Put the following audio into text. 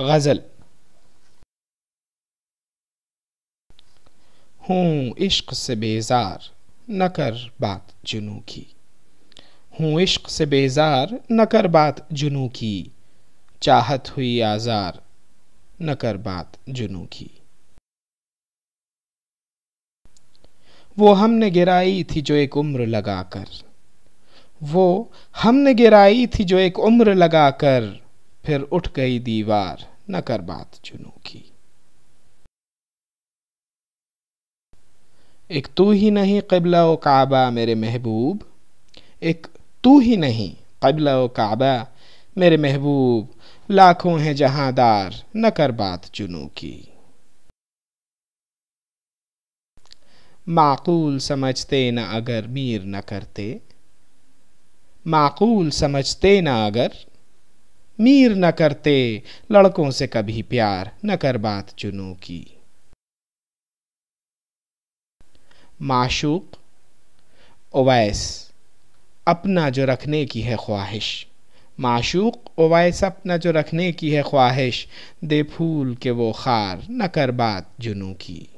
गज़ल हूँ इश्क से बेजार न कर बात जुनू की हूँ इश्क से बेजार न कर बात जुनू की चाहत हुई आज़ार न कर बात जुनू की वो हमने गिराई थी जो एक उम्र लगाकर वो हमने गिराई थी जो एक उम्र लगाकर फिर उठ गई दीवार न कर बात चुनू की एक तू ही नहीं कबला व काबा मेरे महबूब एक तू ही नहीं कबला व काबा मेरे महबूब लाखों हैं जहांदार न कर बात चुनू की माकूल समझते न अगर मीर न करते माकूल समझते न अगर मीर न करते लड़कों से कभी प्यार न कर बात चुनू की माशूक ओवैस अपना जो रखने की है ख्वाहिश माशूक ओवैस अपना जो रखने की है ख्वाहिश दे फूल के वो खार न कर बात जुनू की